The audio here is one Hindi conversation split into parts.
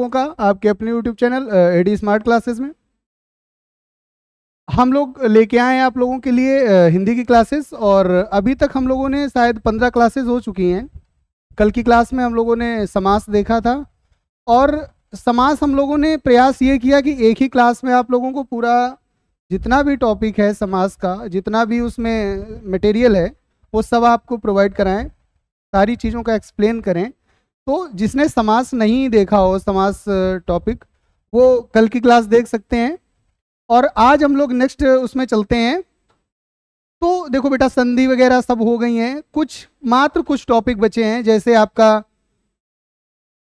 लोगों का आपके अपने YouTube channel AD smart classes में हम लोग लेके आए हैं आप लोगों के लिए हिंदी की क्लासेस और अभी तक हम लोगों ने शायद पंद्रह क्लासेस हो चुकी हैं कल की क्लास में हम लोगों ने समास देखा था और समास हम लोगों ने प्रयास ये किया कि एक ही क्लास में आप लोगों को पूरा जितना भी टॉपिक है समास का जितना भी उसमें मटेरियल है वो सब आपको प्रोवाइड कराएं सारी चीज़ों का एक्सप्लेन करें तो जिसने समास नहीं देखा हो समास टॉपिक वो कल की क्लास देख सकते हैं और आज हम लोग नेक्स्ट उसमें चलते हैं तो देखो बेटा संधि वगैरह सब हो गई हैं कुछ मात्र कुछ टॉपिक बचे हैं जैसे आपका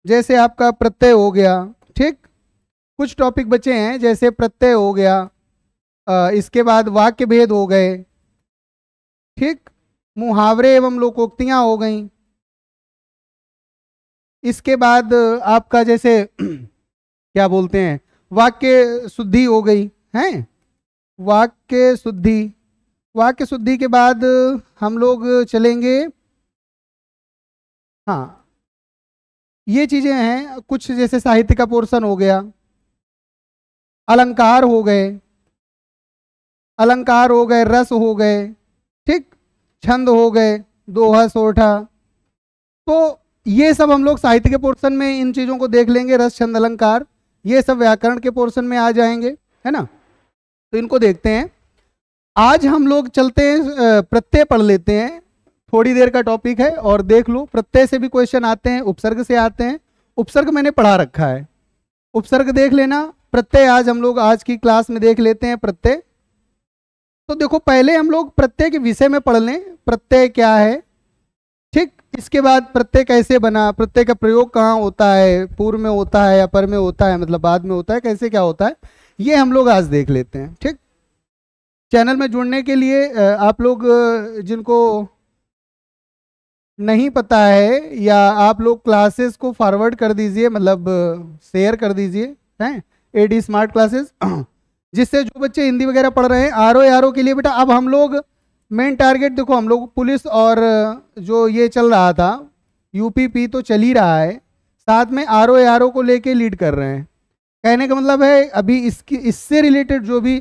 जैसे आपका प्रत्यय हो गया ठीक कुछ टॉपिक बचे हैं जैसे प्रत्यय हो गया इसके बाद वाक्य भेद हो गए ठीक मुहावरे एवं लोकोक्तियाँ हो गई इसके बाद आपका जैसे क्या बोलते हैं वाक्य शुद्धि हो गई है वाक्य शुद्धि वाक्य शुद्धि के बाद हम लोग चलेंगे हाँ ये चीजें हैं कुछ जैसे साहित्य का पोर्शन हो गया अलंकार हो गए अलंकार हो गए रस हो गए ठीक छंद हो गए दोहा सोठा तो ये सब हम लोग साहित्य के पोर्शन में इन चीज़ों को देख लेंगे रस छंद अलंकार ये सब व्याकरण के पोर्शन में आ जाएंगे है ना तो इनको देखते हैं आज हम लोग चलते हैं प्रत्यय पढ़ लेते हैं थोड़ी देर का टॉपिक है और देख लो प्रत्यय से भी क्वेश्चन आते हैं उपसर्ग से आते हैं उपसर्ग मैंने पढ़ा रखा है उपसर्ग देख लेना प्रत्यय आज हम लोग आज की क्लास में देख लेते हैं प्रत्यय तो देखो पहले हम लोग प्रत्यय के विषय में पढ़ लें प्रत्यय क्या है इसके बाद प्रत्यय कैसे बना प्रत्यय का प्रयोग कहाँ होता है पूर्व में होता है अपर में होता है मतलब बाद में होता है कैसे क्या होता है ये हम लोग आज देख लेते हैं ठीक चैनल में जुड़ने के लिए आप लोग जिनको नहीं पता है या आप लोग क्लासेस को फॉरवर्ड कर दीजिए मतलब शेयर कर दीजिए हैं एडी स्मार्ट क्लासेस जिससे जो बच्चे हिंदी वगैरह पढ़ रहे हैं आर ओ आर ओ के लिए बेटा अब हम लोग मेन टारगेट देखो हम लोग पुलिस और जो ये चल रहा था यूपीपी तो चल ही रहा है साथ में आर ओ आर ओ को लेके लीड कर रहे हैं कहने का मतलब है अभी इसकी इससे रिलेटेड जो भी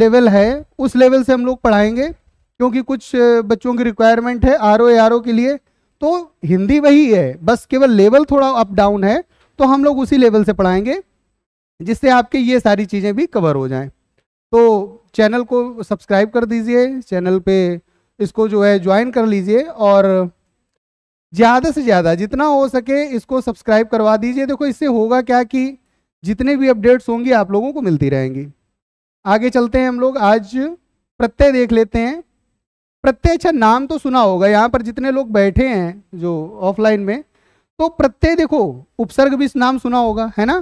लेवल है उस लेवल से हम लोग पढ़ाएंगे क्योंकि कुछ बच्चों की रिक्वायरमेंट है आर ओ आर ओ के लिए तो हिंदी वही है बस केवल लेवल थोड़ा अप डाउन है तो हम लोग उसी लेवल से पढ़ाएंगे जिससे आपके ये सारी चीज़ें भी कवर हो जाएँ तो चैनल को सब्सक्राइब कर दीजिए चैनल पे इसको जो है ज्वाइन कर लीजिए और ज़्यादा से ज़्यादा जितना हो सके इसको सब्सक्राइब करवा दीजिए देखो इससे होगा क्या कि जितने भी अपडेट्स होंगी आप लोगों को मिलती रहेंगी आगे चलते हैं हम लोग आज प्रत्यय देख लेते हैं प्रत्यय अच्छा नाम तो सुना होगा यहाँ पर जितने लोग बैठे हैं जो ऑफलाइन में तो प्रत्यय देखो उपसर्ग भी इस नाम सुना होगा है ना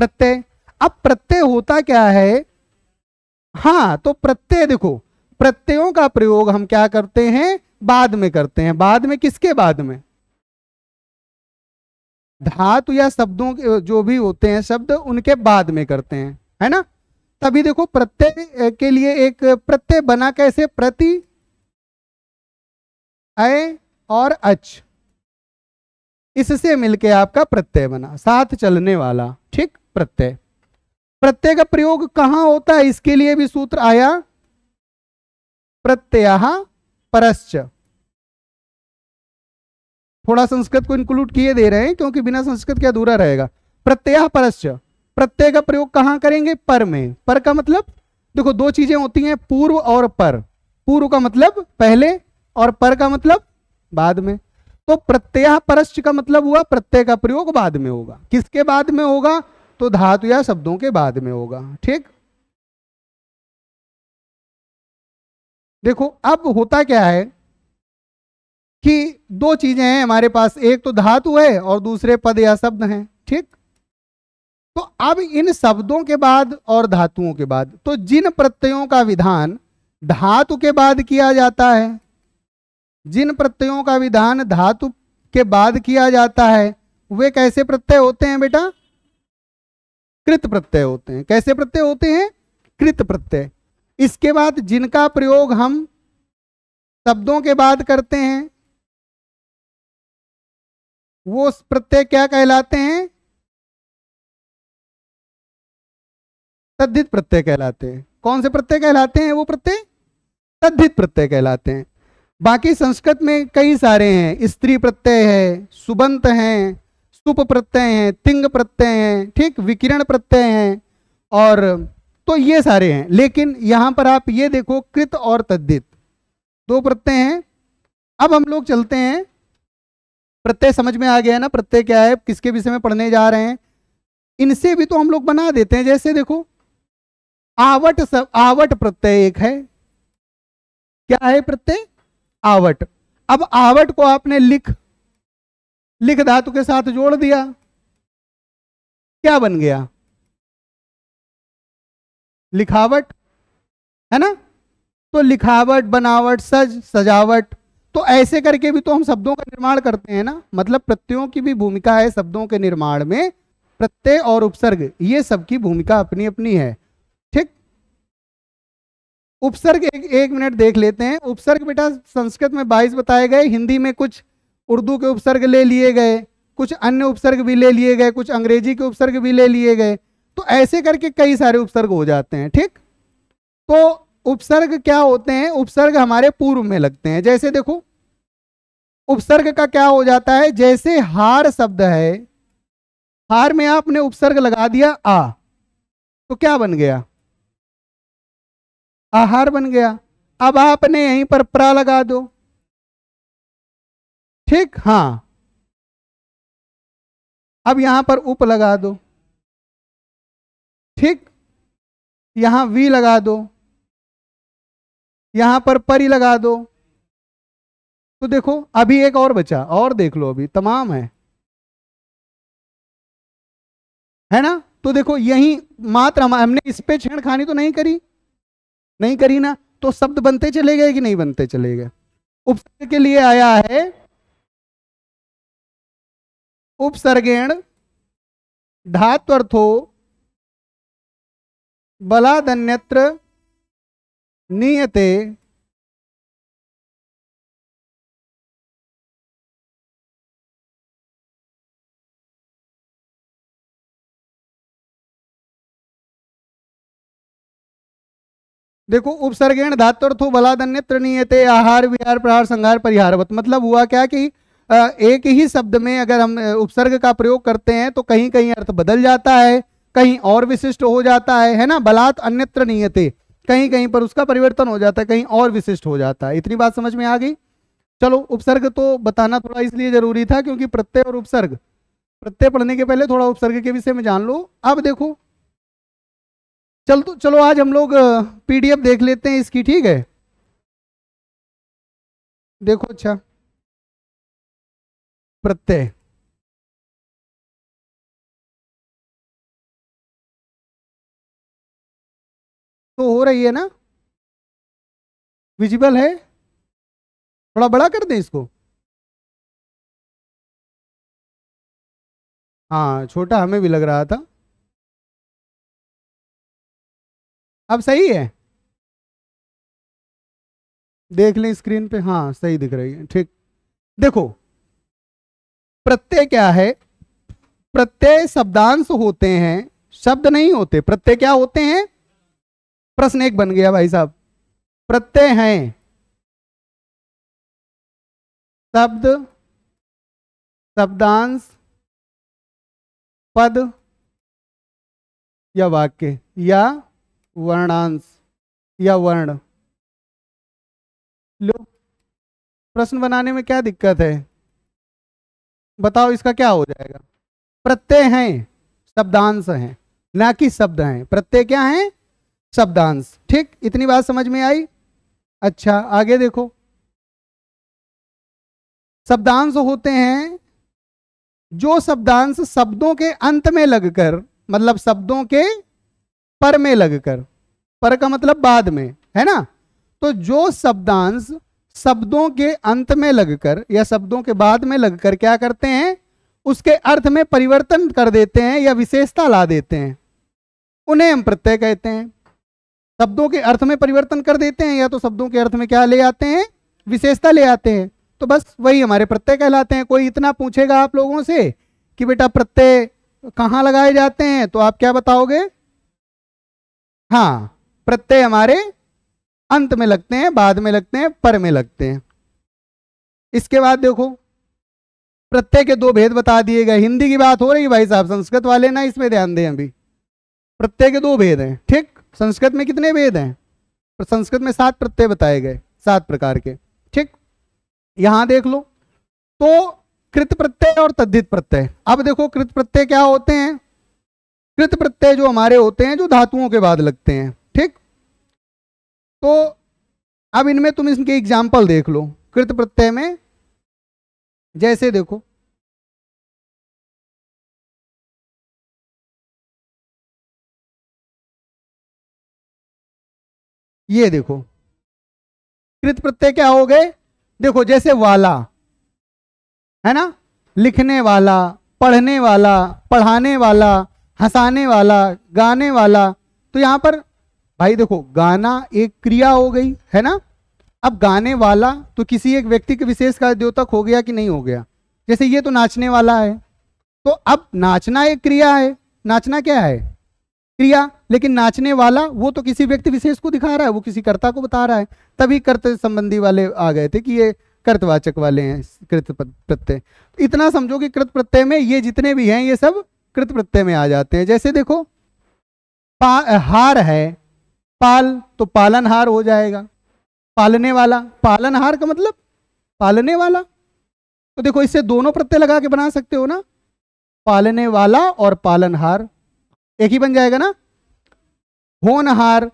प्रत्यय अब प्रत्यय होता क्या है हाँ तो प्रत्यय देखो प्रत्ययों का प्रयोग हम क्या करते हैं बाद में करते हैं बाद में किसके बाद में धातु या शब्दों के जो भी होते हैं शब्द उनके बाद में करते हैं है ना तभी देखो प्रत्यय के लिए एक प्रत्यय बना कैसे प्रति अय और अच इससे मिलके आपका प्रत्यय बना साथ चलने वाला ठीक प्रत्यय प्रत्यय का प्रयोग कहां होता है इसके लिए भी सूत्र आया प्रत्यय परश्च थोड़ा संस्कृत को इंक्लूड किए दे रहे हैं क्योंकि बिना संस्कृत के अधूरा रहेगा प्रत्यय परश्च प्रत्यय का प्रयोग कहां करेंगे पर में पर का मतलब देखो दो चीजें होती हैं पूर्व और पर पूर्व का मतलब पहले और पर का मतलब बाद में तो प्रत्यय परश्च का मतलब हुआ प्रत्यय का प्रयोग बाद में होगा किसके बाद में होगा तो धातु या शब्दों के बाद में होगा ठीक देखो अब होता क्या है कि दो चीजें हैं हमारे पास एक तो धातु है और दूसरे पद या शब्द हैं ठीक तो अब इन शब्दों के बाद और धातुओं के बाद तो जिन प्रत्ययों का विधान धातु के बाद किया जाता है जिन प्रत्ययों का विधान धातु के बाद किया जाता है वे कैसे प्रत्यय होते हैं बेटा कृत प्रत्यय होते हैं कैसे प्रत्यय होते हैं कृत प्रत्यय इसके बाद जिनका प्रयोग हम शब्दों के बाद करते हैं वो प्रत्यय क्या कहलाते हैं तद्धित प्रत्यय कहलाते हैं कौन से प्रत्यय कहलाते हैं वो प्रत्यय तद्धित प्रत्यय कहलाते हैं बाकी संस्कृत में कई सारे हैं स्त्री प्रत्यय है सुबंत हैं तुप प्रत्यय हैं तिंग प्रत्यय हैं ठीक विकिरण प्रत्यय हैं और तो ये सारे हैं लेकिन यहाँ पर आप ये देखो कृत और तद्दित दो प्रत्यय हैं अब हम लोग चलते हैं प्रत्यय समझ में आ गया है ना प्रत्यय क्या है किसके विषय में पढ़ने जा रहे हैं इनसे भी तो हम लोग बना देते हैं जैसे देखो आवट सब आवट प्रत्यय एक है क्या है प्रत्यय आवट अब आवट को आपने लिख लिख धातु के साथ जोड़ दिया क्या बन गया लिखावट है ना तो लिखावट बनावट सज सजावट तो ऐसे करके भी तो हम शब्दों का निर्माण करते हैं ना मतलब प्रत्ययों की भी भूमिका है शब्दों के निर्माण में प्रत्यय और उपसर्ग ये सबकी भूमिका अपनी अपनी है ठीक उपसर्ग एक, एक मिनट देख लेते हैं उपसर्ग बेटा संस्कृत में बाईस बताए गए हिंदी में कुछ उर्दू के उपसर्ग ले लिए गए कुछ अन्य उपसर्ग भी ले लिए गए कुछ अंग्रेजी के उपसर्ग भी ले लिए गए तो ऐसे करके कई सारे उपसर्ग हो जाते हैं ठीक तो उपसर्ग क्या होते हैं उपसर्ग हमारे पूर्व में लगते हैं जैसे देखो उपसर्ग का क्या हो जाता है जैसे हार शब्द है हार में आपने उपसर्ग लगा दिया आ तो क्या बन गया आहार बन गया अब आपने यहीं पर प्रा लगा दो ठीक हाँ अब यहां पर उप लगा दो ठीक यहां वी लगा दो यहां पर परी लगा दो तो देखो अभी एक और बचा और देख लो अभी तमाम है है ना तो देखो यही मात्र हम हमने इस पे छेड़खानी तो नहीं करी नहीं करी ना तो शब्द बनते चले गए कि नहीं बनते चले गए उपसर्ग के लिए आया है उपसर्गेण धात्वर्थो बलादन्यत्र नियते देखो उपसर्गेण धात्वर्थो बलादन्यत्र नियते आहार विहार प्रहार संहार परिहारवत मतलब हुआ क्या कि एक ही शब्द में अगर हम उपसर्ग का प्रयोग करते हैं तो कहीं कहीं अर्थ बदल जाता है कहीं और विशिष्ट हो जाता है है ना बलात् अन्यत्र नियते कहीं कहीं पर उसका परिवर्तन हो जाता है कहीं और विशिष्ट हो जाता है इतनी बात समझ में आ गई चलो उपसर्ग तो बताना थोड़ा इसलिए जरूरी था क्योंकि प्रत्यय और उपसर्ग प्रत्यय पढ़ने के पहले थोड़ा उपसर्ग के विषय में जान लो अब देखो चल तो चलो आज हम लोग पीडीएफ देख लेते हैं इसकी ठीक है देखो अच्छा प्रत्यय तो हो रही है ना विजिबल है थोड़ा बड़ा कर दें इसको हाँ छोटा हमें भी लग रहा था अब सही है देख लें स्क्रीन पे हाँ सही दिख रही है ठीक देखो प्रत्यय क्या है प्रत्यय शब्दांश होते हैं शब्द नहीं होते प्रत्यय क्या होते हैं प्रश्न एक बन गया भाई साहब प्रत्यय हैं शब्द शब्दांश पद या वाक्य या वर्णांश या वर्ण लो प्रश्न बनाने में क्या दिक्कत है बताओ इसका क्या हो जाएगा प्रत्यय हैं शब्दांश हैं ना कि शब्द हैं प्रत्यय क्या हैं शब्दांश ठीक इतनी बात समझ में आई अच्छा आगे देखो शब्दांश होते हैं जो शब्दांश शब्दों के अंत में लगकर मतलब शब्दों के पर में लगकर पर का मतलब बाद में है ना तो जो शब्दांश शब्दों के अंत में लगकर या शब्दों के बाद में लगकर क्या करते हैं उसके अर्थ में परिवर्तन कर देते हैं या विशेषता ला देते हैं उन्हें हम प्रत्यय कहते हैं शब्दों के अर्थ में परिवर्तन कर देते हैं या तो शब्दों के अर्थ में क्या ले आते हैं विशेषता ले आते हैं तो बस वही हमारे प्रत्यय कहलाते हैं कोई इतना पूछेगा आप लोगों से कि बेटा प्रत्यय कहाँ लगाए जाते हैं तो आप क्या बताओगे हाँ प्रत्यय हमारे अंत में लगते हैं बाद में लगते हैं पर में लगते हैं इसके बाद देखो प्रत्यय के दो भेद बता दिए गए हिंदी की बात हो रही है भाई साहब संस्कृत वाले ना इसमें ध्यान दें अभी प्रत्यय के दो भेद हैं ठीक संस्कृत में कितने भेद हैं संस्कृत में सात प्रत्यय बताए गए सात प्रकार के ठीक यहां देख लो तो कृत प्रत्यय और तद्धित प्रत्यय अब देखो कृत प्रत्यय क्या होते हैं कृत प्रत्यय जो हमारे होते हैं जो धातुओं के बाद लगते हैं तो अब इनमें तुम इनके एग्जाम्पल देख लो कृत प्रत्यय में जैसे देखो ये देखो कृत प्रत्यय क्या हो गए देखो जैसे वाला है ना लिखने वाला पढ़ने वाला पढ़ाने वाला हंसाने वाला गाने वाला तो यहां पर भाई देखो गाना एक क्रिया हो गई है ना अब गाने वाला तो किसी एक व्यक्ति के विशेष का द्योतक हो गया कि नहीं हो गया जैसे ये तो नाचने वाला है तो अब नाचना एक क्रिया है नाचना क्या है क्रिया लेकिन नाचने वाला वो तो किसी व्यक्ति विशेष को दिखा रहा है वो किसी कर्ता को बता रहा है तभी कर्त संबंधी वाले आ गए थे कि ये कर्तवाचक वाले हैं कृत प्रत्यय तो इतना समझो कि कृत प्रत्यय में ये जितने भी हैं ये सब कृत प्रत्यय में आ जाते हैं जैसे देखो हार है पाल तो पालनहार हो जाएगा पालने वाला पालनहार का मतलब पालने वाला तो देखो इससे दोनों प्रत्यय लगा के बना सकते हो ना पालने वाला और पालनहार एक ही बन जाएगा ना होनहार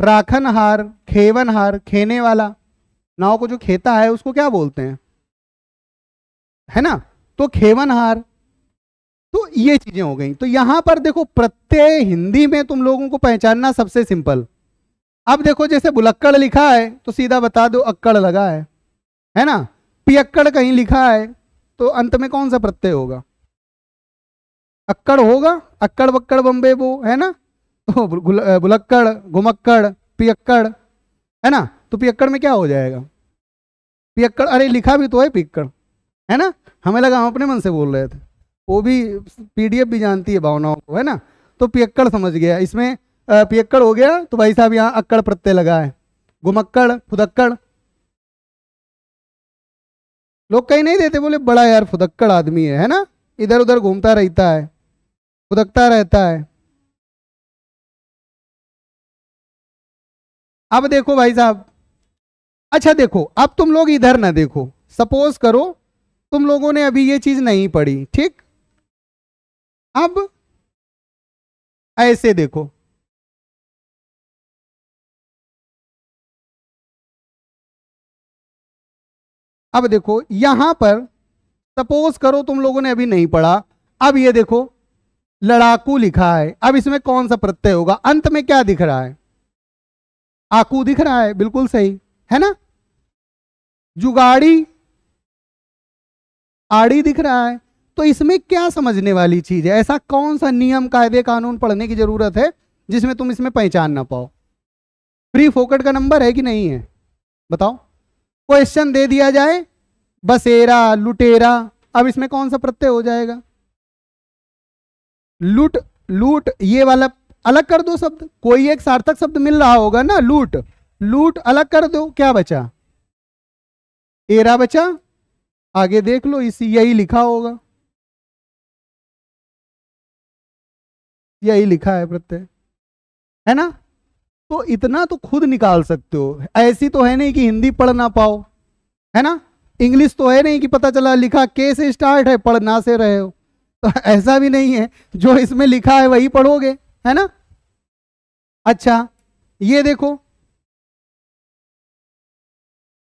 राखनहार खेवनहार खेने वाला नाव को जो खेता है उसको क्या बोलते हैं है ना तो खेवनहार तो ये चीजें हो गई तो यहां पर देखो प्रत्यय हिंदी में तुम लोगों को पहचानना सबसे सिंपल अब देखो जैसे बुलक्कड़ लिखा है तो सीधा बता दो अक्कड़ लगा है है ना पियक्कड़ कहीं लिखा है तो अंत में कौन सा प्रत्यय होगा अक्कड़ होगा अक्कड़ बक्कड़ बम्बे वो है ना तो बुलक्कड़ घुमक्कड़ पियक्कड़ है ना तो पियक्कड़ में क्या हो जाएगा पियक्कड़ अरे लिखा भी तो है पियक्कड़ है ना हमें लगा हम अपने मन से बोल रहे थे वो भी पीडीएफ भी जानती है भावनाओं को है ना तो पियक्कड़ समझ गया इसमें पियक्कड़ हो गया तो भाई साहब यहाँ अक्कड़ प्रत्यय लगा है घुमक्कड़ फुदक्कड़ लोग कहीं नहीं देते बोले बड़ा यार फुदक्कड़ आदमी है है ना इधर उधर घूमता रहता है फुदकता रहता है अब देखो भाई साहब अच्छा देखो अब तुम लोग इधर ना देखो सपोज करो तुम लोगों ने अभी ये चीज नहीं पढ़ी ठीक अब ऐसे देखो अब देखो यहां पर सपोज करो तुम लोगों ने अभी नहीं पढ़ा अब ये देखो लड़ाकू लिखा है अब इसमें कौन सा प्रत्यय होगा अंत में क्या दिख रहा है आकू दिख रहा है बिल्कुल सही है ना जुगाड़ी आड़ी दिख रहा है तो इसमें क्या समझने वाली चीज है ऐसा कौन सा नियम कायदे कानून पढ़ने की जरूरत है जिसमें तुम इसमें पहचान ना पाओ फ्री फोकट का नंबर है कि नहीं है बताओ क्वेश्चन दे दिया जाए बसेरा लुटेरा अब इसमें कौन सा प्रत्यय हो जाएगा लूट लूट ये वाला अलग कर दो शब्द कोई एक सार्थक शब्द मिल रहा होगा ना लूट लूट अलग कर दो क्या बचा एरा बचा आगे देख लो इसी यही लिखा होगा यही लिखा है प्रत्यय है ना तो इतना तो खुद निकाल सकते हो ऐसी तो है नहीं कि हिंदी पढ़ ना पाओ है ना इंग्लिश तो है नहीं कि पता चला लिखा के से स्टार्ट है पढ़ ना से रहे हो तो ऐसा भी नहीं है जो इसमें लिखा है वही पढ़ोगे है ना अच्छा ये देखो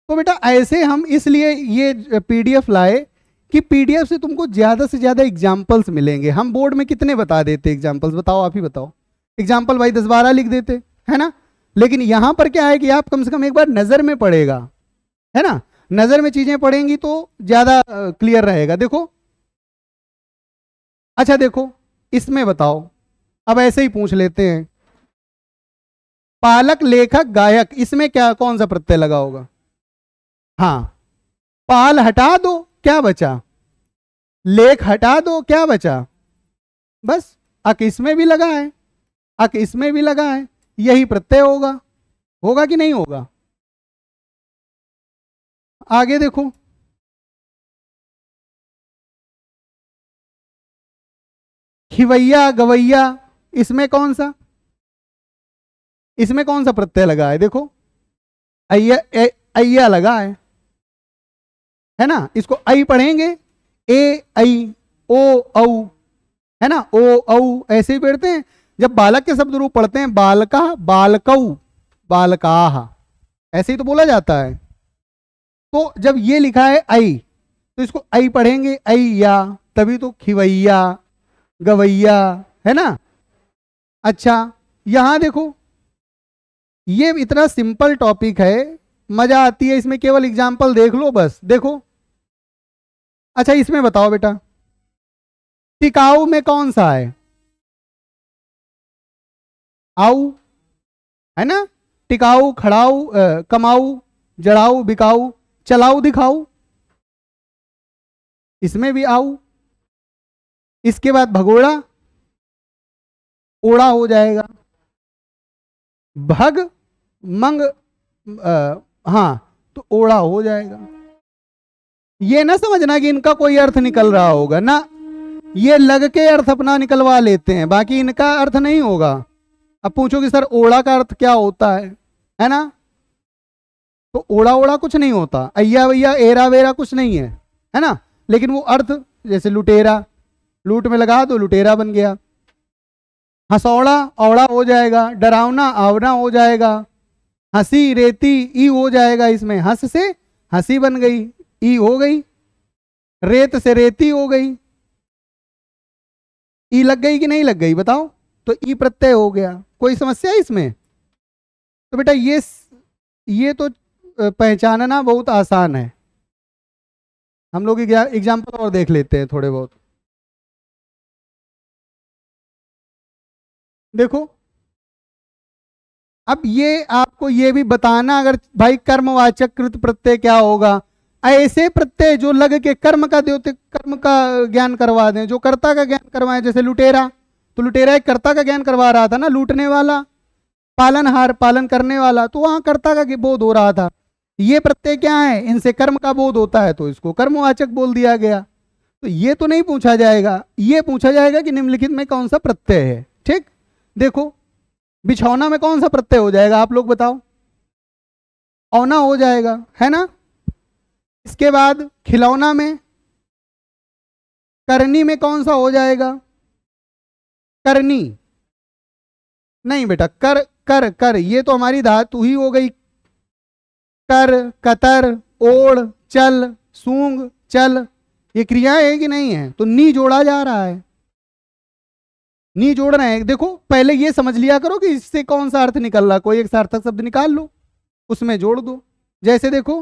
तो बेटा ऐसे हम इसलिए ये पीडीएफ लाए कि पीडीएफ से तुमको ज़्यादा से ज़्यादा एग्जाम्पल्स मिलेंगे हम बोर्ड में कितने बता देते एग्जाम्पल्स बताओ आप ही बताओ एग्जाम्पल भाई दस बारह लिख देते है ना लेकिन यहां पर क्या है कि आप कम से कम एक बार नजर में पड़ेगा है ना नजर में चीजें पड़ेंगी तो ज्यादा क्लियर रहेगा देखो अच्छा देखो इसमें बताओ अब ऐसे ही पूछ लेते हैं पालक लेखक गायक इसमें क्या कौन सा प्रत्यय लगा होगा हाँ पाल हटा दो क्या बचा लेख हटा दो क्या बचा बस अक इसमें भी लगा है अक इसमें भी लगा है यही प्रत्यय होगा होगा कि नहीं होगा आगे देखो खिवैया गवैया इसमें कौन सा इसमें कौन सा प्रत्यय लगा है देखो अय्या अय्या लगा है है ना इसको आई पढ़ेंगे ए आई ओ औ है ना ओ औ ऐसे ही पढ़ते हैं जब बालक के शब्द रूप पढ़ते हैं बालका बालकऊ बालका ऐसे ही तो बोला जाता है तो जब ये लिखा है आई तो इसको आई पढ़ेंगे आई या तभी तो खिवैया गवैया है ना अच्छा यहां देखो ये इतना सिंपल टॉपिक है मजा आती है इसमें केवल एग्जाम्पल देख लो बस देखो अच्छा इसमें बताओ बेटा टिकाऊ में कौन सा है आऊ है ना टिकाऊ खड़ाऊ कमाऊ जड़ाऊ बिकाऊ चलाऊ दिखाऊ इसमें भी आऊ इसके बाद भगोड़ा ओड़ा हो जाएगा भग मंग आ, हाँ तो ओड़ा हो जाएगा ये ना समझना कि इनका कोई अर्थ निकल रहा होगा ना ये लग के अर्थ अपना निकलवा लेते हैं बाकी इनका अर्थ नहीं होगा अब पूछोगे सर ओड़ा का अर्थ क्या होता है है ना तो ओड़ा ओड़ा कुछ नहीं होता अय्या वैया एरा वेरा कुछ नहीं है है ना लेकिन वो अर्थ जैसे लुटेरा लूट में लगा तो लुटेरा बन गया हसौड़ा औड़ा हो जाएगा डरावना आवना हो जाएगा हंसी रेती ई हो जाएगा इसमें हंस से हंसी बन गई ई हो गई रेत से रेती हो गई ई लग गई कि नहीं लग गई बताओ तो ई प्रत्यय हो गया कोई समस्या है इसमें तो बेटा ये ये तो पहचानना बहुत आसान है हम लोग एग्जाम्पल और देख लेते हैं थोड़े बहुत देखो अब ये आपको ये भी बताना अगर भाई कर्मवाचक कृत प्रत्यय क्या होगा ऐसे प्रत्यय जो लग के कर्म का देवते कर्म का ज्ञान करवा दें जो कर्ता का ज्ञान करवाएं जैसे लुटेरा तो लुटेरा एक कर्ता का ज्ञान करवा रहा था ना लूटने वाला पालनहार पालन करने वाला तो वहां कर्ता का बोध हो रहा था ये प्रत्यय क्या है इनसे कर्म का बोध होता है तो इसको कर्मवाचक बोल दिया गया तो ये तो नहीं पूछा जाएगा ये पूछा जाएगा कि निम्नलिखित में कौन सा प्रत्यय है ठीक देखो बिछौना में कौन सा प्रत्यय हो जाएगा आप लोग बताओ औना हो जाएगा है ना इसके बाद खिलौना में करनी में कौन सा हो जाएगा करनी नहीं बेटा कर कर कर ये तो हमारी धातु ही हो गई कर कतर ओढ़ चल सूंग चल ये क्रियाएं है कि नहीं है तो नी जोड़ा जा रहा है नी जोड़ रहे हैं देखो पहले ये समझ लिया करो कि इससे कौन सा अर्थ निकल रहा कोई एक सार्थक शब्द निकाल लो उसमें जोड़ दो जैसे देखो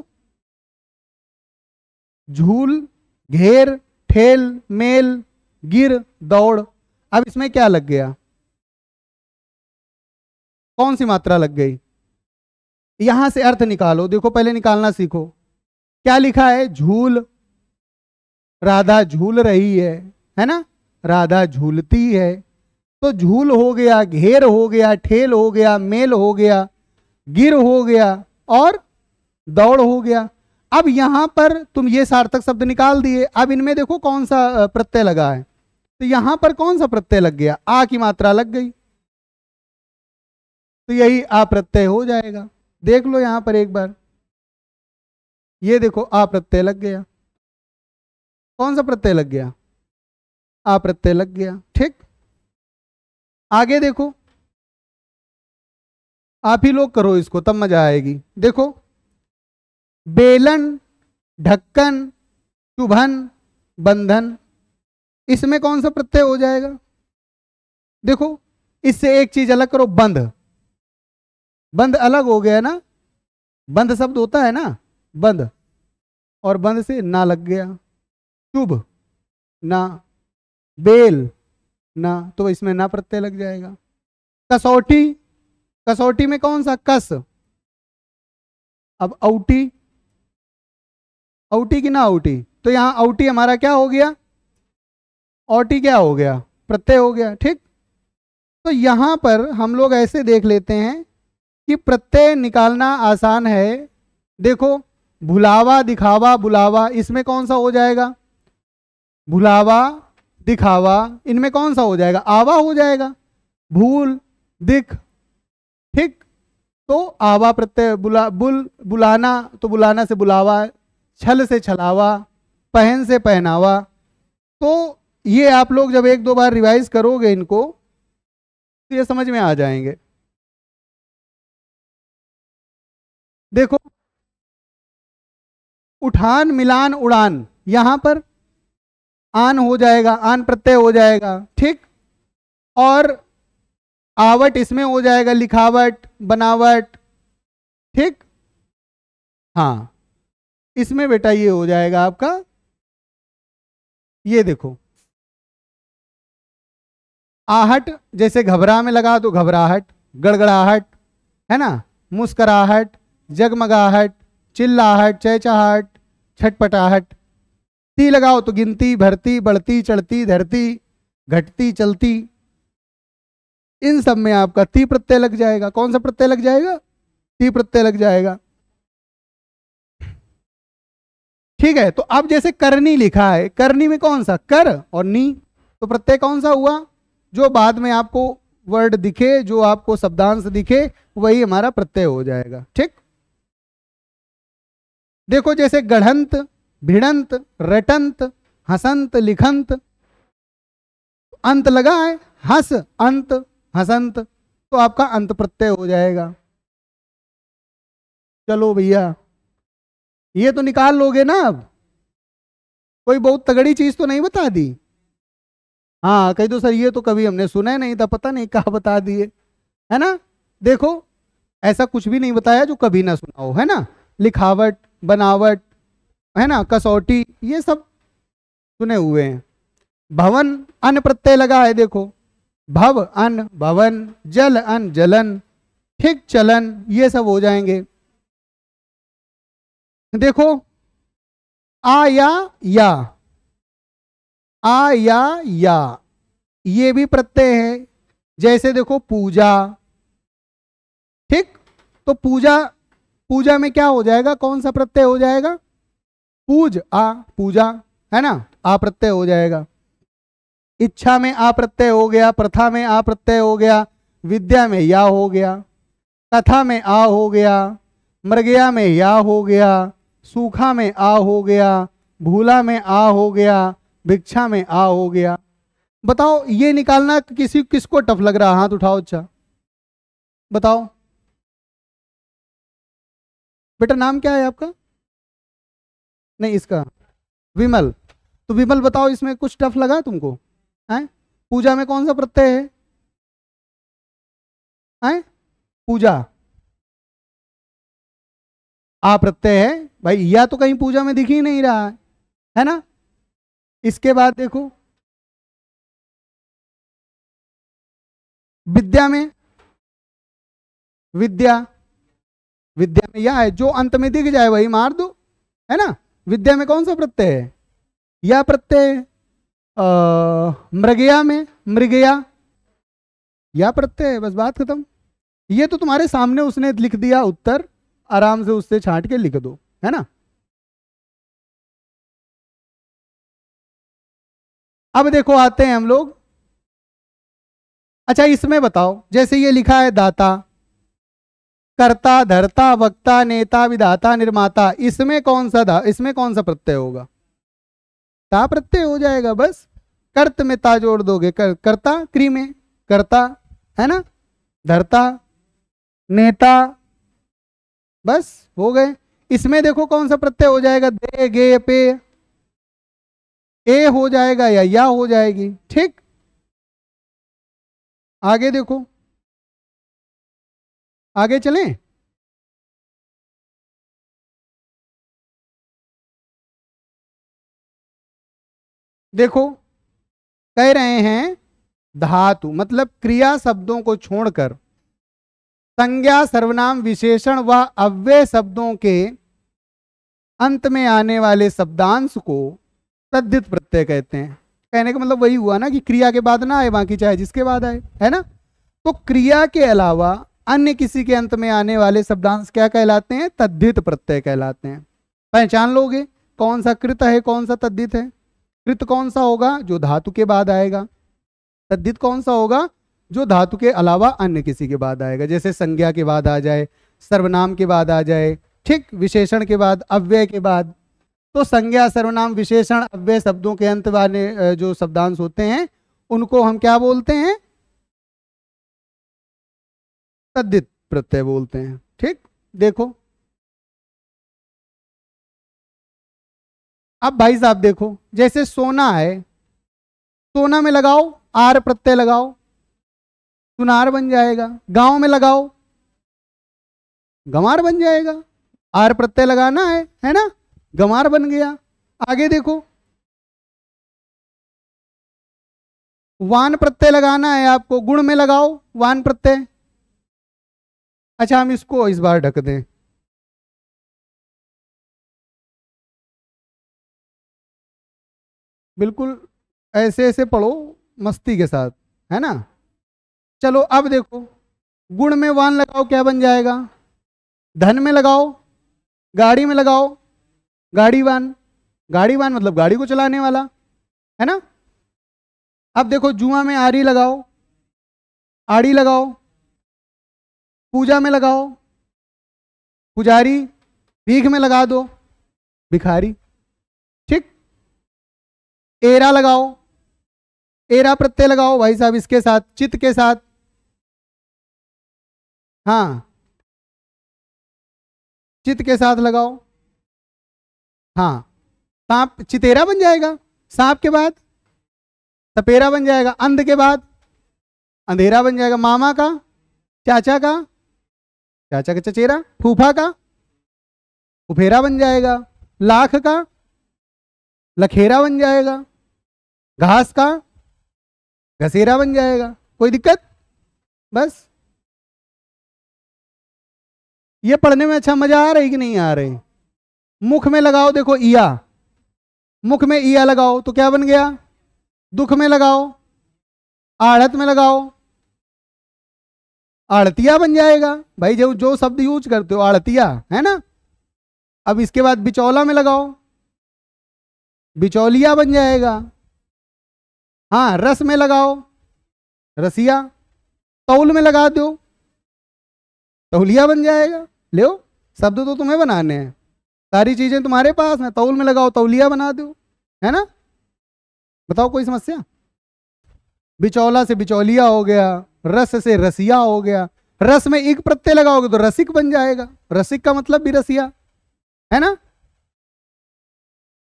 झूल घेर ठेल मेल गिर दौड़ अब इसमें क्या लग गया कौन सी मात्रा लग गई यहां से अर्थ निकालो देखो पहले निकालना सीखो क्या लिखा है झूल राधा झूल रही है है ना राधा झूलती है तो झूल हो गया घेर हो गया ठेल हो गया मेल हो गया गिर हो गया और दौड़ हो गया अब यहां पर तुम ये सार्थक शब्द निकाल दिए अब इनमें देखो कौन सा प्रत्यय लगा है तो यहां पर कौन सा प्रत्यय लग गया आ की मात्रा लग गई तो यही आ प्रत्यय हो जाएगा देख लो यहां पर एक बार ये देखो आ प्रत्यय लग गया कौन सा प्रत्यय लग गया आ प्रत्यय लग गया ठीक आगे देखो आप ही लोग करो इसको तब मजा आएगी देखो बेलन ढक्कन चुभन बंधन इसमें कौन सा प्रत्यय हो जाएगा देखो इससे एक चीज अलग करो बंध बंद अलग हो गया ना बंध शब्द होता है ना बंद और बंद से ना लग गया चुभ ना बेल ना तो इसमें ना प्रत्यय लग जाएगा कसौटी कसौटी में कौन सा कस अब औटी औटी की ना औटी तो यहां औटी हमारा क्या हो गया ऑटी क्या हो गया प्रत्यय हो गया ठीक तो यहाँ पर हम लोग ऐसे देख लेते हैं कि प्रत्यय निकालना आसान है देखो भुलावा दिखावा बुलावा इसमें कौन सा हो जाएगा भुलावा दिखावा इनमें कौन सा हो जाएगा आवा हो जाएगा भूल दिख ठीक तो आवा प्रत्यय बुला बुल बुलाना तो बुलाना से बुलावा छल से छलावा पहन से पहनावा तो ये आप लोग जब एक दो बार रिवाइज करोगे इनको तो ये समझ में आ जाएंगे देखो उठान मिलान उड़ान यहां पर आन हो जाएगा आन प्रत्यय हो जाएगा ठीक और आवट इसमें हो जाएगा लिखावट बनावट ठीक हाँ इसमें बेटा ये हो जाएगा आपका ये देखो आहट जैसे घबरा में लगा तो घबराहट गड़गड़ाहट है ना मुस्कराहट जगमगाहट चिल्लाहट चेचाहट छटपटाहट ती लगाओ तो गिनती भरती बढ़ती चढ़ती धरती घटती चलती इन सब में आपका ती प्रत्यय लग जाएगा कौन सा प्रत्यय लग जाएगा ती प्रत्यय लग जाएगा ठीक है तो अब जैसे करनी लिखा है करनी में कौन सा कर और नी तो प्रत्यय कौन सा हुआ जो बाद में आपको वर्ड दिखे जो आपको शब्दांश दिखे वही हमारा प्रत्यय हो जाएगा ठीक देखो जैसे गढ़ंत भिड़ंत रटंत हसंत लिखंत अंत लगा है हस अंत हसंत तो आपका अंत प्रत्यय हो जाएगा चलो भैया ये तो निकाल लोगे ना अब कोई बहुत तगड़ी चीज तो नहीं बता दी हाँ कही दो तो सर ये तो कभी हमने सुना ही नहीं था पता नहीं कहा बता दिए है ना देखो ऐसा कुछ भी नहीं बताया जो कभी ना सुना हो है ना लिखावट बनावट है ना कसौटी ये सब सुने हुए हैं भवन अन प्रत्यय लगा है देखो भव अन भवन जल अन जलन ठीक चलन ये सब हो जाएंगे देखो आया या आ या या ये भी प्रत्यय है जैसे देखो पूजा ठीक तो पूजा पूजा में क्या हो जाएगा कौन सा प्रत्यय हो जाएगा पूज आ पूजा है ना आ प्रत्यय हो जाएगा इच्छा में आ प्रत्यय हो गया प्रथा में आ प्रत्यय हो गया विद्या में या हो गया कथा में आ हो गया मृगया में या हो गया सूखा में आ हो गया भूला में आ हो गया भिक्षा में आ हो गया बताओ ये निकालना किसी किसको टफ लग रहा हाथ उठाओ अच्छा बताओ बेटा नाम क्या है आपका नहीं इसका विमल तो विमल बताओ इसमें कुछ टफ लगा तुमको है पूजा में कौन सा प्रत्यय है हैं पूजा आ प्रत्यय है भाई या तो कहीं पूजा में दिख ही नहीं रहा है है ना इसके बाद देखो विद्या में विद्या विद्या में यह है जो अंत में दिख जाए वही मार दो है ना विद्या में कौन सा प्रत्यय है यह प्रत्यय मृगया में मृगया यह प्रत्यय है बस बात खत्म ये तो तुम्हारे सामने उसने लिख दिया उत्तर आराम से उससे छांट के लिख दो है ना अब देखो आते हैं हम लोग अच्छा इसमें बताओ जैसे ये लिखा है दाता कर्ता धरता वक्ता नेता विधाता निर्माता इसमें कौन सा दा इसमें कौन सा प्रत्यय होगा ता प्रत्यय हो जाएगा बस कर्त में ता जोड़ दोगे कर, कर्ता क्री में कर्ता है ना धरता नेता बस हो गए इसमें देखो कौन सा प्रत्यय हो जाएगा दे गे पे ए हो जाएगा या या हो जाएगी ठीक आगे देखो आगे चले देखो कह रहे हैं धातु मतलब क्रिया शब्दों को छोड़कर संज्ञा सर्वनाम विशेषण व अव्यय शब्दों के अंत में आने वाले शब्दांश को तद्धित प्रत्यय कहते हैं कहने का मतलब वही हुआ ना कि क्रिया के बाद ना आए बाकी चाहे जिसके बाद आए है ना तो क्रिया के अलावा अन्य किसी के अंत में आने वाले शब्दांश क्या कहलाते हैं तद्धित प्रत्यय कहलाते हैं पहचान लोगे कौन सा कृत है कौन सा तद्धित है कृत कौन सा होगा जो धातु के बाद आएगा तद्धित कौन सा होगा जो धातु के अलावा अन्य किसी के बाद आएगा जैसे संज्ञा के बाद आ जाए सर्वनाम के बाद आ जाए ठीक विशेषण के बाद अव्यय के बाद तो संज्ञा सर्वनाम विशेषण अव्य शब्दों के अंत वाले जो शब्दांश होते हैं उनको हम क्या बोलते हैं तद्दित प्रत्यय बोलते हैं ठीक देखो अब भाई साहब देखो जैसे सोना है सोना में लगाओ आर प्रत्यय लगाओ सुनार बन जाएगा गांव में लगाओ गमार बन जाएगा आर प्रत्यय लगाना है है ना गमार बन गया आगे देखो वान प्रत्यय लगाना है आपको गुण में लगाओ वान प्रत्यय अच्छा हम इसको इस बार ढक दें बिल्कुल ऐसे ऐसे पढ़ो मस्ती के साथ है ना चलो अब देखो गुण में वान लगाओ क्या बन जाएगा धन में लगाओ गाड़ी में लगाओ गाड़ीवान गाड़ीवान मतलब गाड़ी को चलाने वाला है ना अब देखो जुआ में आरी लगाओ आड़ी लगाओ पूजा में लगाओ पुजारी भीख में लगा दो भिखारी ठीक एरा लगाओ एरा प्रत्यय लगाओ भाई साहब इसके साथ चित्त के साथ हाँ चित्त के साथ लगाओ हाँ सांप चितेरा बन जाएगा सांप के बाद सपेरा बन जाएगा अंध के बाद अंधेरा बन जाएगा मामा का चाचा का चाचा का चचेरा फूफा का उफेरा बन जाएगा लाख का लखेरा बन जाएगा घास का घसेरा बन जाएगा कोई दिक्कत बस ये पढ़ने में अच्छा मजा आ रही कि नहीं आ रही मुख में लगाओ देखो ईया मुख में ईया लगाओ तो क्या बन गया दुख में लगाओ आड़त में लगाओ आड़तिया बन जाएगा भाई जो जो शब्द यूज करते हो आड़तिया है ना अब इसके बाद बिचौला में लगाओ बिचौलिया बन जाएगा हाँ रस में लगाओ रसिया तौल में लगा दो तौलिया बन जाएगा ले शब्द तो तुम्हें बनाने हैं सारी चीज़ें तुम्हारे पास है तौल में लगाओ तौलिया बना दो है ना बताओ कोई समस्या बिचौला से बिचौलिया हो गया रस से रसिया हो गया रस में एक प्रत्यय लगाओगे तो रसिक बन जाएगा रसिक का मतलब भी रसिया है ना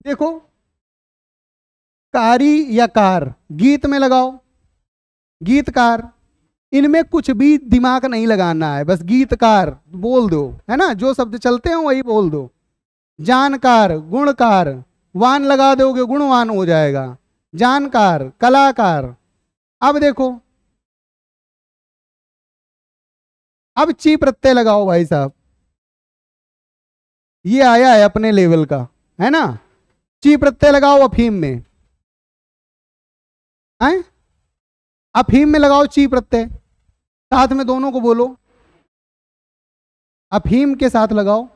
देखो कारी या कार गीत में लगाओ गीतकार इनमें कुछ भी दिमाग नहीं लगाना है बस गीतकार बोल दो है ना जो शब्द चलते हैं वही बोल दो जानकार गुणकार वान लगा दोगे गुणवान हो जाएगा जानकार कलाकार अब देखो अब ची प्रत्यय लगाओ भाई साहब ये आया है अपने लेवल का है ना ची प्रत्यय लगाओ अफीम में हैं अफीम में लगाओ ची प्रत्यय साथ में दोनों को बोलो अफीम के साथ लगाओ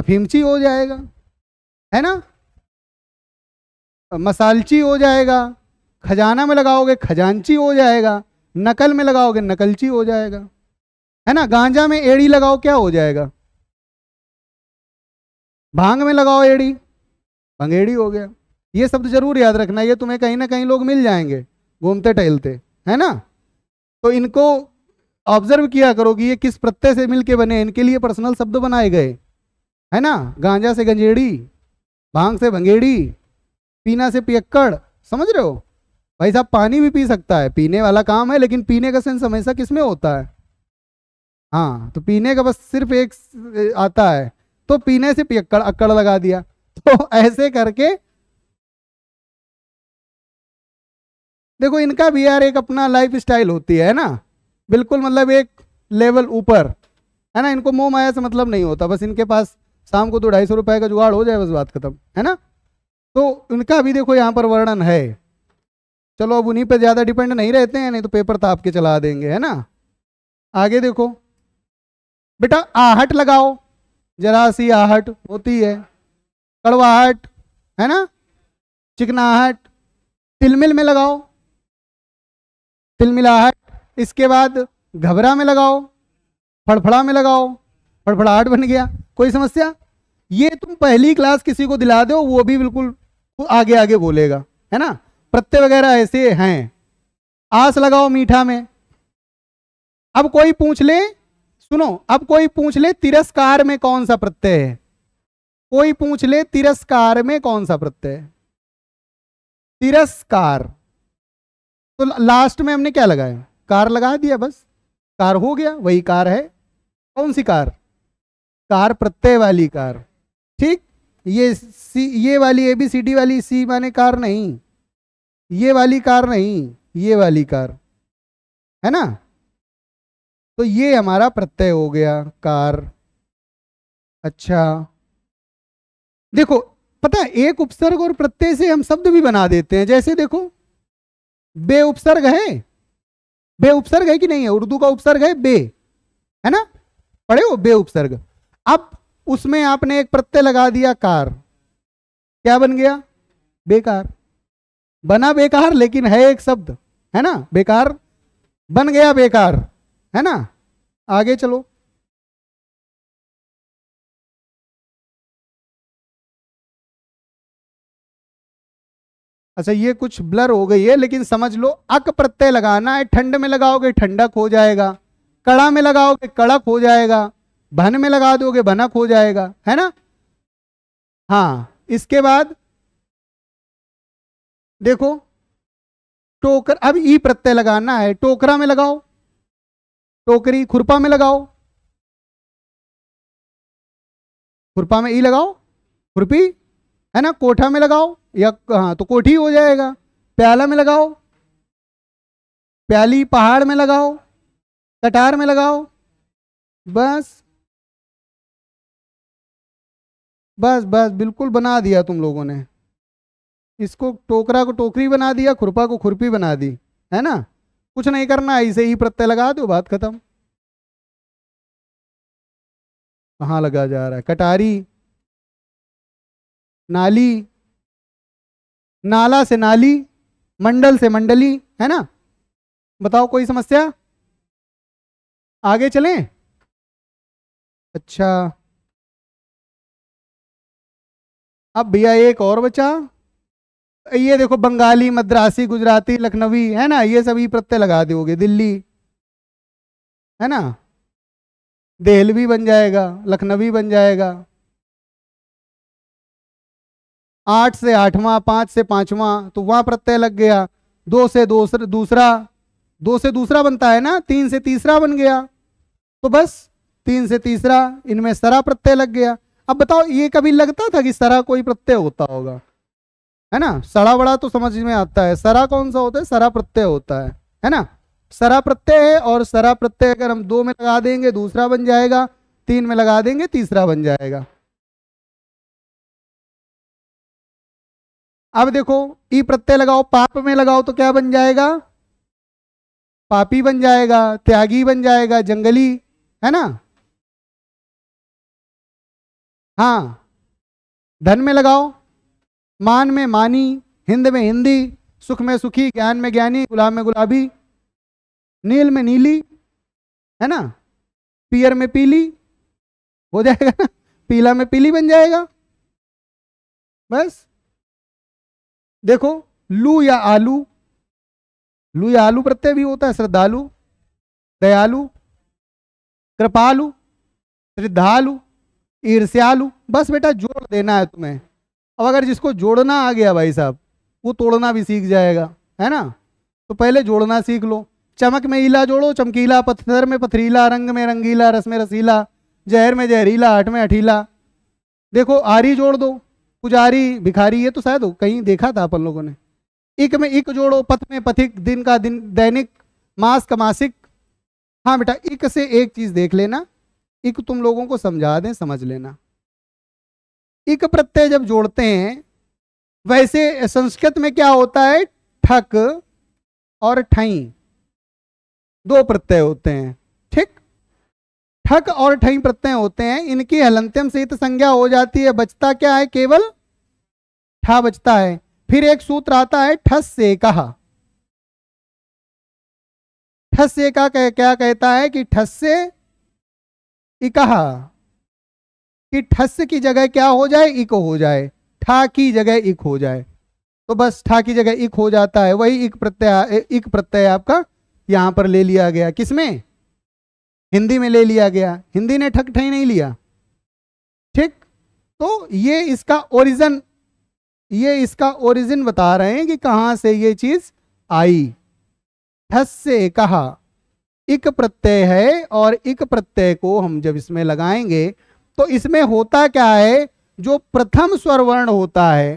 अफीमची हो जाएगा है ना मसालची हो जाएगा खजाना में लगाओगे खजानची हो जाएगा नकल में लगाओगे नकलची हो जाएगा है ना गांजा में एड़ी लगाओ क्या हो जाएगा भांग में लगाओ एड़ी भंगेड़ी हो गया ये शब्द जरूर याद रखना ये तुम्हें कहीं ना कहीं लोग मिल जाएंगे घूमते टहलते है ना तो इनको ऑब्जर्व किया करोगी कि ये किस प्रत्यय से मिलके बने इनके लिए पर्सनल शब्द बनाए गए है ना गांजा से गंजेड़ी भांग से भंगेड़ी पीना से पियक्कड़ समझ रहे हो भाई साहब पानी भी पी सकता है पीने वाला काम है लेकिन पीने का सेंस हमेशा किस में होता है हाँ तो पीने का बस सिर्फ एक आता है तो पीने से पियक्कड़ अक्कड़ लगा दिया तो ऐसे करके देखो इनका भी यार एक अपना लाइफ स्टाइल होती है ना बिल्कुल मतलब एक लेवल ऊपर है ना इनको मोह माया से मतलब नहीं होता बस इनके पास शाम को तो ढाई सौ रुपए का जुगाड़ हो जाए बस बात खत्म है ना तो उनका भी देखो यहाँ पर वर्णन है चलो अब उन्हीं पर ज़्यादा डिपेंड नहीं रहते हैं नहीं तो पेपर तो आपके चला देंगे है ना आगे देखो बेटा आहट लगाओ जरा सी आहट होती है कड़वाहट है ना चिकनाहट तिलमिल में लगाओ तिलमिलाहट इसके बाद घबरा में लगाओ फड़फड़ा में लगाओ फड़फड़ाहट बन गया कोई समस्या ये तुम पहली क्लास किसी को दिला दो वो भी बिल्कुल आगे आगे बोलेगा है ना प्रत्यय वगैरह ऐसे हैं आस लगाओ मीठा में अब कोई पूछ ले सुनो अब कोई पूछ ले तिरस्कार में कौन सा प्रत्यय है कोई पूछ ले तिरस्कार में कौन सा प्रत्यय है तिरस्कार तो लास्ट में हमने क्या लगाया कार लगा दिया बस कार हो गया वही कार है कौन सी कार कार प्रत्यय वाली कार ठीक ये सी ये वाली ए बी सी डी वाली सी माने कार नहीं ये वाली कार नहीं ये वाली कार है ना तो ये हमारा प्रत्यय हो गया कार अच्छा देखो पता एक उपसर्ग और प्रत्यय से हम शब्द भी बना देते हैं जैसे देखो बे उपसर्ग है बे उपसर्ग है कि नहीं है उर्दू का उपसर्ग है बे है ना पढ़े हो बे उपसर्ग अब उसमें आपने एक प्रत्यय लगा दिया कार क्या बन गया बेकार बना बेकार लेकिन है एक शब्द है ना बेकार बन गया बेकार है ना आगे चलो अच्छा ये कुछ ब्लर हो गई है लेकिन समझ लो अक प्रत्यय लगाना है ठंड में लगाओगे ठंडक हो जाएगा कड़ा में लगाओगे कड़क हो जाएगा भन में लगा दोगे भनक हो जाएगा है ना हाँ इसके बाद देखो टोकर अब ई प्रत्यय लगाना है टोकरा में लगाओ टोकरी खुरपा में लगाओ खुरपा में ई लगाओ खुरपी है ना कोठा में लगाओ या हाँ तो कोठी हो जाएगा प्याला में लगाओ प्याली पहाड़ में लगाओ कटार में लगाओ बस बस बस बिल्कुल बना दिया तुम लोगों ने इसको टोकरा को टोकरी बना दिया खुरपा को खुरपी बना दी है ना कुछ नहीं करना इसे ही प्रत्यय लगा दो बात खत्म कहाँ लगा जा रहा है कटारी नाली नाला से नाली मंडल से मंडली है ना बताओ कोई समस्या आगे चलें अच्छा अब भैया एक और बचा ये देखो बंगाली मद्रासी गुजराती लखनवी है ना ये सभी प्रत्यय लगा दोगे दिल्ली है ना देहलवी बन जाएगा लखनवी बन जाएगा आठ से आठवां पांच से पांचवा तो वहां प्रत्यय लग गया दो से दूसरा दूसरा दो से दूसरा बनता है ना तीन से तीसरा बन गया तो बस तीन से तीसरा इनमें सरा प्रत्यय लग गया अब बताओ ये कभी लगता था कि सरा कोई प्रत्यय होता होगा है ना सरा बड़ा तो समझ में आता है सरा कौन सा होता है सरा प्रत्यय होता है है ना सरा प्रत्यय है और सरा प्रत्यय अगर हम दो में लगा देंगे दूसरा बन जाएगा तीन में लगा देंगे तीसरा बन जाएगा अब देखो ई प्रत्यय लगाओ पाप में लगाओ तो क्या बन जाएगा पापी बन जाएगा त्यागी बन जाएगा जंगली है ना हाँ धन में लगाओ मान में मानी हिंद में हिंदी सुख में सुखी ज्ञान में ज्ञानी गुलाब में गुलाबी नील में नीली है ना पियर में पीली हो जाएगा ना पीला में पीली बन जाएगा बस देखो लू या आलू लू या आलू प्रत्यय भी होता है श्रद्धालु दयालु कृपालु श्रद्धालु ईर्ष्यालु बस बेटा जोड़ देना है तुम्हें अब अगर जिसको जोड़ना आ गया भाई साहब वो तोड़ना भी सीख जाएगा है ना तो पहले जोड़ना सीख लो चमक में ईला जोड़ो चमकीला पत्थर में पथरीला रंग में रंगीला रस में रसीला जहर में जहरीला हट में हठीला देखो आरी जोड़ दो पुजारी भिखारी ये तो शायद कहीं देखा था अपन लोगों ने इक में एक जोड़ो पथ में पथिक दिन का दिन दैनिक मास का मासिक हाँ बेटा एक से एक चीज़ देख लेना एक तुम लोगों को समझा दें समझ लेना एक प्रत्यय जब जोड़ते हैं वैसे संस्कृत में क्या होता है ठक और ठई दो प्रत्यय होते हैं ठीक ठक और ठई प्रत्यय होते हैं इनकी हलंत्यम से संज्ञा हो जाती है बचता क्या है केवल ठा बचता है फिर एक सूत्र आता है ठस से कहा ठस से का क्या कहता है कि ठस से इकहा कि ठस की जगह क्या हो जाए इक हो जाए ठा की जगह इक हो जाए तो बस ठा की जगह इक हो जाता है वही इक प्रत्यय इक प्रत्यय आपका यहां पर ले लिया गया किसमें हिंदी में ले लिया गया हिंदी ने ठक ठही नहीं लिया ठीक तो ये इसका ओरिजिन ये इसका ओरिजिन बता रहे हैं कि कहां से ये चीज आई ठस से कहा इक प्रत्यय है और इक प्रत्यय को हम जब इसमें लगाएंगे तो इसमें होता क्या है जो प्रथम स्वर वर्ण होता है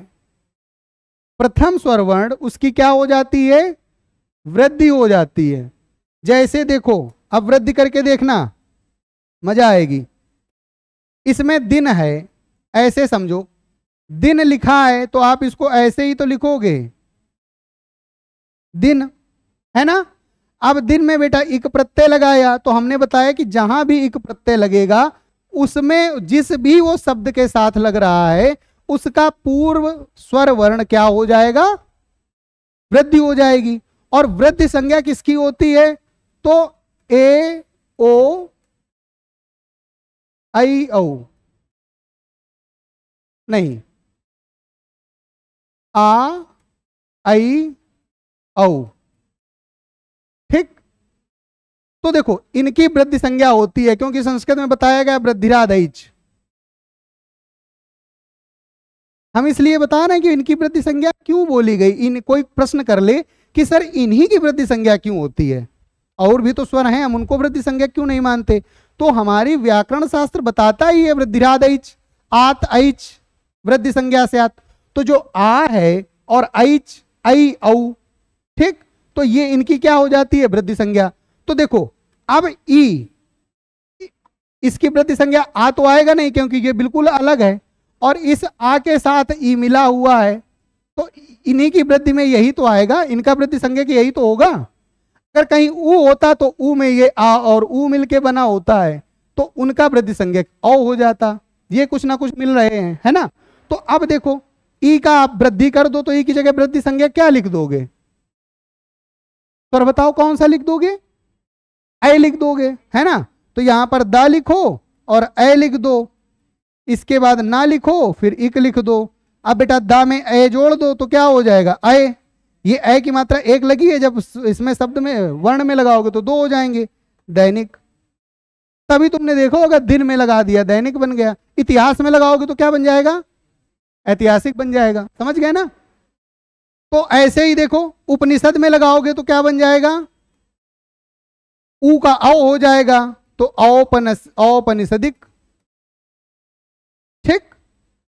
प्रथम स्वर वर्ण उसकी क्या हो जाती है वृद्धि हो जाती है जैसे देखो अब वृद्धि करके देखना मजा आएगी इसमें दिन है ऐसे समझो दिन लिखा है तो आप इसको ऐसे ही तो लिखोगे दिन है ना अब दिन में बेटा एक प्रत्यय लगाया तो हमने बताया कि जहां भी एक प्रत्यय लगेगा उसमें जिस भी वो शब्द के साथ लग रहा है उसका पूर्व स्वर वर्ण क्या हो जाएगा वृद्धि हो जाएगी और वृद्धि संज्ञा किसकी होती है तो ए ओ आई ओ नहीं आ आई औ ठीक तो देखो इनकी वृद्धि संज्ञा होती है क्योंकि संस्कृत में बताया गया वृद्धिराद हम इसलिए बता रहे हैं कि इनकी वृद्धि संज्ञा क्यों बोली गई इन कोई प्रश्न कर ले कि सर इन्हीं की वृद्धि संज्ञा क्यों होती है और भी तो स्वर हैं हम उनको वृद्धि संज्ञा क्यों नहीं मानते तो हमारी व्याकरण शास्त्र बताता ही है वृद्धिराद ऐच आत ऐच वृद्धि संज्ञा से आत तो जो आ है और ऐच ऐ औ ठीक तो ये इनकी क्या हो जाती है वृद्धि संज्ञा तो देखो अब ई इसकी वृद्धि संज्ञा आ तो आएगा नहीं क्योंकि ये बिल्कुल अलग है और इस आ के साथ ई मिला हुआ है तो इन्हीं की वृद्धि में यही तो आएगा इनका वृद्धि संज्ञा की यही तो होगा अगर कहीं ऊ होता तो ऊ में ये आ और ऊ मिलके बना होता है तो उनका वृद्धि संज्ञक ओ हो जाता ये कुछ ना कुछ मिल रहे हैं है ना तो अब देखो ई का आप वृद्धि कर दो तो ई की जगह वृद्धि संज्ञा क्या लिख दोगे तो और बताओ कौन सा लिख दोगे ए लिख दोगे है ना तो यहां पर द लिखो और ए लिख दो इसके बाद ना लिखो फिर इक लिख दो अब बेटा द में ए जोड़ दो तो क्या हो जाएगा अ ये ए की मात्रा एक लगी है जब इसमें शब्द में वर्ण में लगाओगे तो दो हो जाएंगे दैनिक तभी तुमने देखो अगर दिन में लगा दिया दैनिक बन गया इतिहास में लगाओगे तो क्या बन जाएगा ऐतिहासिक बन जाएगा समझ गए ना तो ऐसे ही देखो उपनिषद में लगाओगे तो क्या बन जाएगा ऊ का औ हो जाएगा तो औपनिषदिक ठीक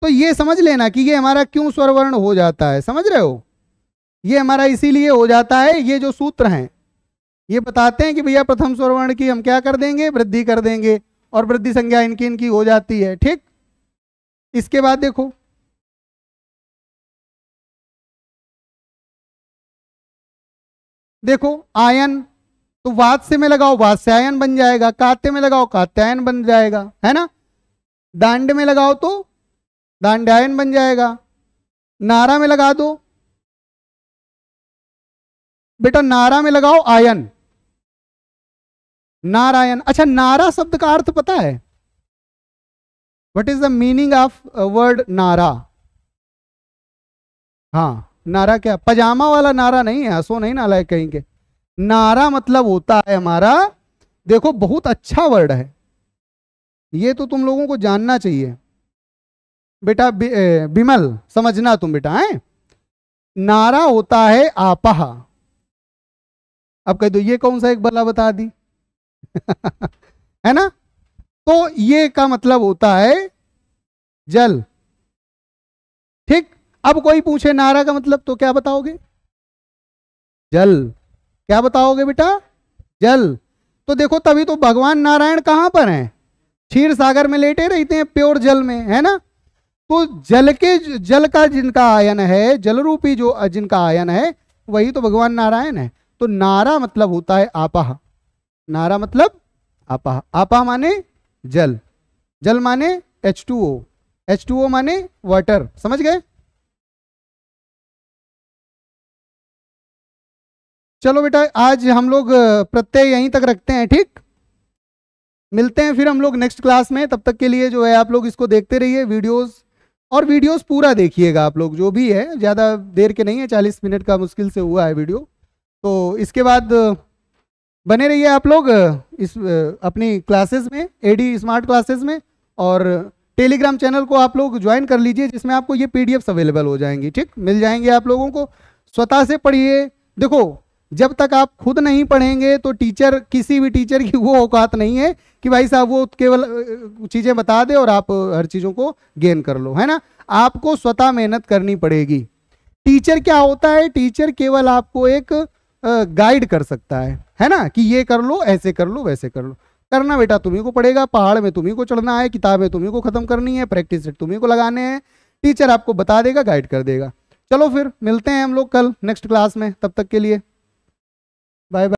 तो ये समझ लेना कि ये हमारा क्यों स्वरवर्ण हो जाता है समझ रहे हो ये हमारा इसीलिए हो जाता है ये जो सूत्र हैं ये बताते हैं कि भैया प्रथम स्वरवर्ण की हम क्या कर देंगे वृद्धि कर देंगे और वृद्धि संज्ञा इनकी इनकी हो जाती है ठीक इसके बाद देखो देखो आयन तो से में लगाओ आयन बन जाएगा कात्य में लगाओ कात्यायन बन जाएगा है ना दांड में लगाओ तो दांड्यायन बन जाएगा नारा में लगा दो बेटा नारा में लगाओ आयन नारायण अच्छा नारा शब्द का अर्थ पता है what is the meaning of word nara हाँ नारा क्या पजामा वाला नारा नहीं है हंसो नहीं नाला है कहीं के नारा मतलब होता है हमारा देखो बहुत अच्छा वर्ड है ये तो तुम लोगों को जानना चाहिए बेटा विमल बि, समझना तुम बेटा है नारा होता है आपहा अब कह दो ये कौन सा एक बला बता दी है ना तो ये का मतलब होता है जल ठीक अब कोई पूछे नारा का मतलब तो क्या बताओगे जल क्या बताओगे बेटा जल तो देखो तभी तो भगवान नारायण कहां पर हैं क्षीर सागर में लेटे रहते हैं प्योर जल में है ना तो जल के जल का जिनका आयन है जल रूपी जो जिनका आयन है वही तो भगवान नारायण है तो नारा मतलब होता है आपाह नारा मतलब आपाह आपा माने जल जल माने एच टू ओ एच माने वाटर समझ गए चलो बेटा आज हम लोग प्रत्यय यहीं तक रखते हैं ठीक मिलते हैं फिर हम लोग नेक्स्ट क्लास में तब तक के लिए जो है आप लोग इसको देखते रहिए वीडियोस और वीडियोस पूरा देखिएगा आप लोग जो भी है ज़्यादा देर के नहीं है चालीस मिनट का मुश्किल से हुआ है वीडियो तो इसके बाद बने रहिए आप लोग इस अपनी क्लासेस में ए स्मार्ट क्लासेस में और टेलीग्राम चैनल को आप लोग ज्वाइन कर लीजिए जिसमें आपको ये पीडीएफ्स अवेलेबल हो जाएंगी ठीक मिल जाएंगे आप लोगों को स्वतः से पढ़िए देखो जब तक आप खुद नहीं पढ़ेंगे तो टीचर किसी भी टीचर की वो औकात नहीं है कि भाई साहब वो केवल चीज़ें बता दे और आप हर चीज़ों को गेन कर लो है ना आपको स्वतः मेहनत करनी पड़ेगी टीचर क्या होता है टीचर केवल आपको एक गाइड कर सकता है है ना कि ये कर लो ऐसे कर लो वैसे कर लो करना बेटा तुम्हें को पड़ेगा पहाड़ में तुम्हें को चढ़ना है किताबें तुम्हें को ख़त्म करनी है प्रैक्टिस सेट तुम्हें को लगाने हैं टीचर आपको बता देगा गाइड कर देगा चलो फिर मिलते हैं हम लोग कल नेक्स्ट क्लास में तब तक के लिए Bye bye.